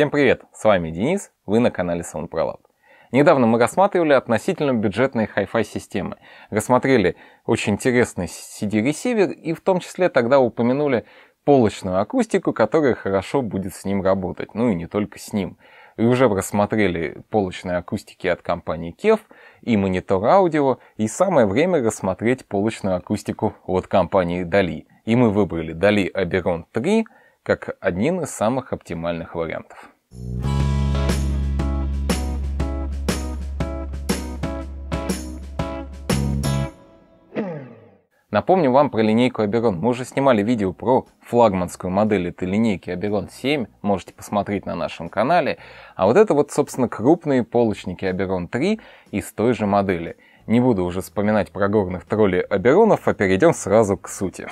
Всем привет, с вами Денис, вы на канале SoundProLab. Недавно мы рассматривали относительно бюджетные Hi-Fi системы. Рассмотрели очень интересный CD-ресивер и в том числе тогда упомянули полочную акустику, которая хорошо будет с ним работать. Ну и не только с ним. И уже рассмотрели полочные акустики от компании KEF и монитор аудио, и самое время рассмотреть полочную акустику от компании DALI. И мы выбрали DALI Oberon 3, как один из самых оптимальных вариантов. Напомню вам про линейку Оберон. Мы уже снимали видео про флагманскую модель этой линейки Оберон 7. Можете посмотреть на нашем канале. А вот это вот, собственно, крупные полочники Оберон 3 из той же модели. Не буду уже вспоминать про горных троллей Оберонов, а перейдем сразу к сути.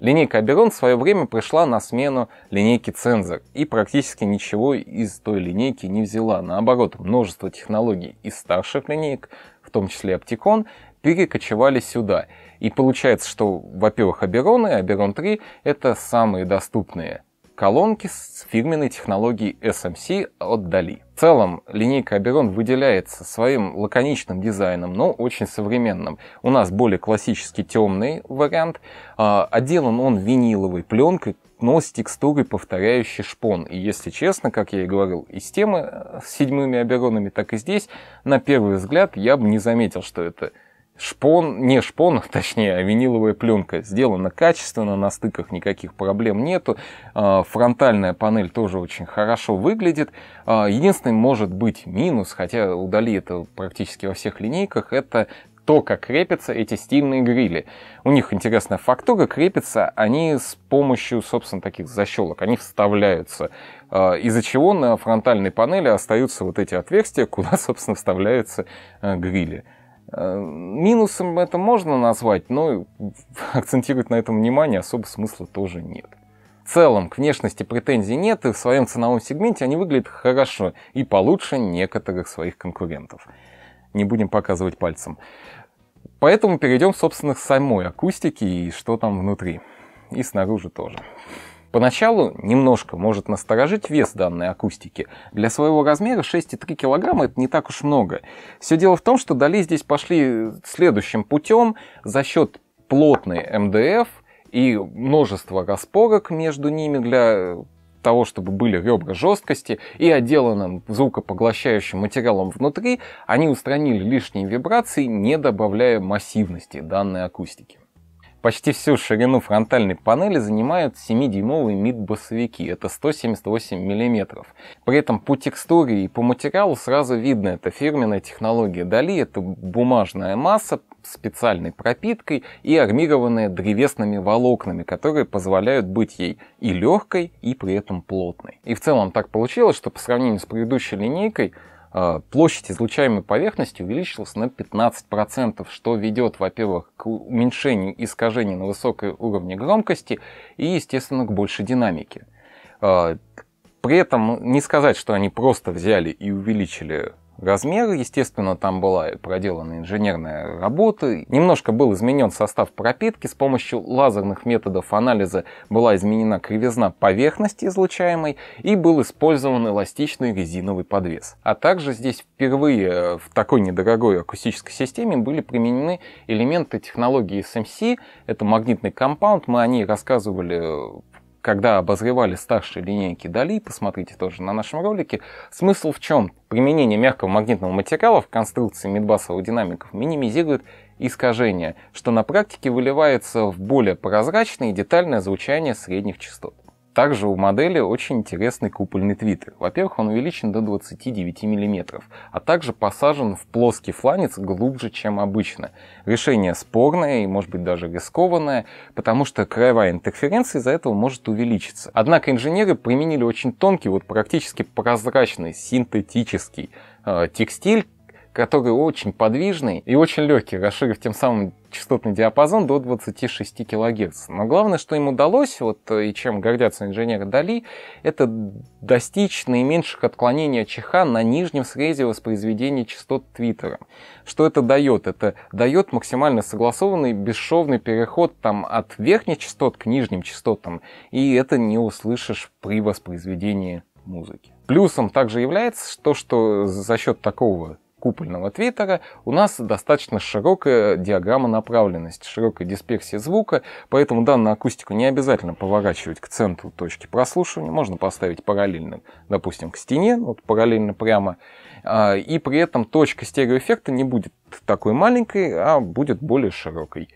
Линейка Оберон в свое время пришла на смену линейки Цензор и практически ничего из той линейки не взяла. Наоборот, множество технологий из старших линеек, в том числе Оптикон, перекочевали сюда. И получается, что, во-первых, Оберон и Оберон 3 — это самые доступные колонки с фирменной технологией SMC от Dali. В целом, линейка Аберон выделяется своим лаконичным дизайном, но очень современным. У нас более классический темный вариант. А, отделан он виниловой пленкой, но с текстурой, повторяющей шпон. И если честно, как я и говорил, и с темы э, с седьмыми Оберонами так и здесь, на первый взгляд я бы не заметил, что это Шпон, не шпон, точнее, а виниловая пленка сделана качественно, на стыках никаких проблем нету. А, фронтальная панель тоже очень хорошо выглядит. А, единственный может быть минус, хотя удали это практически во всех линейках, это то, как крепятся эти стильные грили. У них интересная фактура, крепятся они с помощью, собственно, таких защелок. Они вставляются, а, из-за чего на фронтальной панели остаются вот эти отверстия, куда, собственно, вставляются э, грили. Э, минусом это можно назвать, но акцентировать на этом внимание особо смысла тоже нет. В целом к внешности претензий нет, и в своем ценовом сегменте они выглядят хорошо и получше некоторых своих конкурентов. Не будем показывать пальцем. Поэтому перейдем, собственно, к самой акустике и что там внутри. И снаружи тоже. Поначалу немножко может насторожить вес данной акустики. Для своего размера 6,3 кг это не так уж много. Все дело в том, что Дали здесь пошли следующим путем за счет плотной МДФ и множества распорок между ними для того, чтобы были ребра жесткости и отделанным звукопоглощающим материалом внутри, они устранили лишние вибрации, не добавляя массивности данной акустики. Почти всю ширину фронтальной панели занимают 7-дюймовые мид-боссовики, это 178 мм. При этом по текстуре и по материалу сразу видно, это фирменная технология Дали, это бумажная масса, специальной пропиткой и армированная древесными волокнами, которые позволяют быть ей и легкой, и при этом плотной. И в целом так получилось, что по сравнению с предыдущей линейкой Э, площадь излучаемой поверхности увеличилась на 15%, что ведет, во-первых, к уменьшению искажений на высокой уровне громкости и, естественно, к большей динамике. Э, при этом ну, не сказать, что они просто взяли и увеличили размеры. Естественно, там была проделана инженерная работа. Немножко был изменен состав пропитки. С помощью лазерных методов анализа была изменена кривизна поверхности излучаемой и был использован эластичный резиновый подвес. А также здесь впервые э, в такой недорогой акустической системе были применены элементы технологии SMC. Эм Это магнитный компаунд. Мы о ней рассказывали э, когда обозревали старшие линейки Дали, посмотрите тоже на нашем ролике, смысл в чем? Применение мягкого магнитного материала в конструкции медбасовых динамиков минимизирует искажения, что на практике выливается в более прозрачное и детальное звучание средних частот. Также у модели очень интересный купольный твиттер. Во-первых, он увеличен до 29 мм, а также посажен в плоский фланец глубже, чем обычно. Решение спорное и, может быть, даже рискованное, потому что краевая интерференция из-за этого может увеличиться. Однако инженеры применили очень тонкий, вот практически прозрачный, синтетический э, текстиль, который очень подвижный и очень легкий, расширив тем самым частотный диапазон до 26 кГц. Но главное, что им удалось, вот э, и чем гордятся инженеры Дали, это достичь наименьших отклонений от ЧХ на нижнем срезе воспроизведения частот Твиттера. Что это дает? Это дает максимально согласованный бесшовный переход там, от верхних частот к нижним частотам, и это не услышишь при воспроизведении музыки. Плюсом также является то, что за счет такого купольного твиттера, у нас достаточно широкая диаграмма направленности, широкая дисперсия звука, поэтому данную акустику не обязательно поворачивать к центру точки прослушивания, можно поставить параллельно, допустим, к стене, вот параллельно прямо, а, и при этом точка стереоэффекта не будет такой маленькой, а будет более широкой.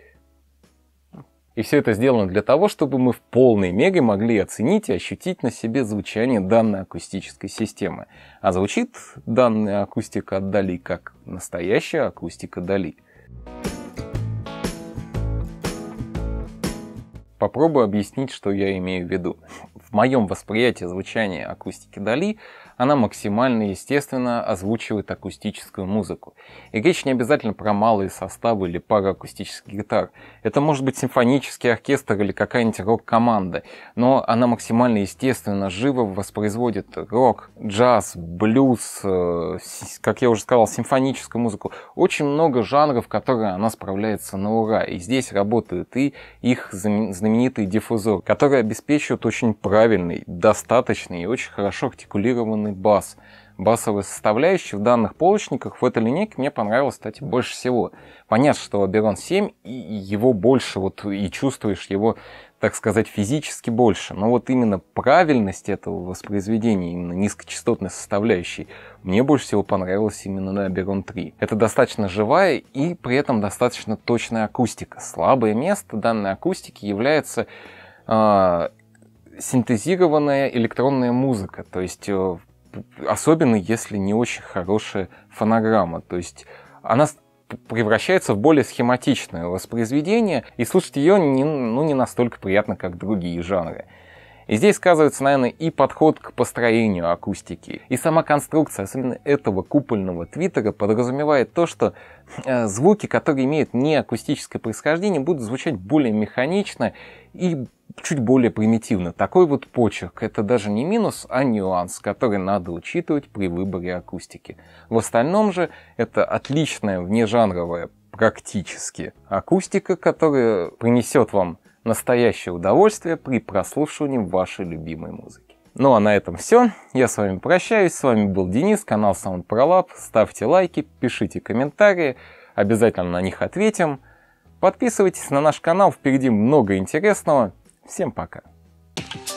И все это сделано для того, чтобы мы в полной мере могли оценить и ощутить на себе звучание данной акустической системы. А звучит данная акустика от Дали как настоящая акустика Дали. Попробую объяснить, что я имею в виду. В моем восприятии звучания акустики Дали она максимально естественно озвучивает акустическую музыку. И речь не обязательно про малые составы или пару акустических гитар. Это может быть симфонический оркестр или какая-нибудь рок-команда, но она максимально естественно, живо воспроизводит рок, джаз, блюз, э, как я уже сказал, симфоническую музыку. Очень много жанров, которые она справляется на ура. И здесь работают и их знаменитый диффузор, который обеспечивает очень правильный, достаточный и очень хорошо артикулированный важный бас, басовые составляющие в данных полочниках в этой линейке мне понравилось, кстати, больше всего. Понятно, что Аберон 7, и его больше, вот и чувствуешь его, так сказать, физически больше. Но вот именно правильность этого воспроизведения, именно низкочастотной составляющей, мне больше всего понравилось именно на Аберон 3. Это достаточно живая и при этом достаточно точная акустика. Слабое место данной акустики является а, синтезированная электронная музыка. То есть э, особенно если не очень хорошая фонограмма. То есть она превращается в более схематичное воспроизведение, и слушать ее не, ну, не настолько приятно, как другие жанры. И здесь сказывается, наверное, и подход к построению акустики, и сама конструкция, особенно этого купольного твиттера, подразумевает то, что э, звуки, которые имеют не акустическое происхождение, будут звучать более механично и чуть более примитивно. Такой вот почерк — это даже не минус, а нюанс, который надо учитывать при выборе акустики. В остальном же это отличная внежанровая практически акустика, которая принесет вам настоящее удовольствие при прослушивании вашей любимой музыки. Ну а на этом все. Я с вами прощаюсь. С вами был Денис, канал SoundProLab. Ставьте лайки, пишите комментарии, обязательно на них ответим. Подписывайтесь на наш канал, впереди много интересного. Всем пока. thank you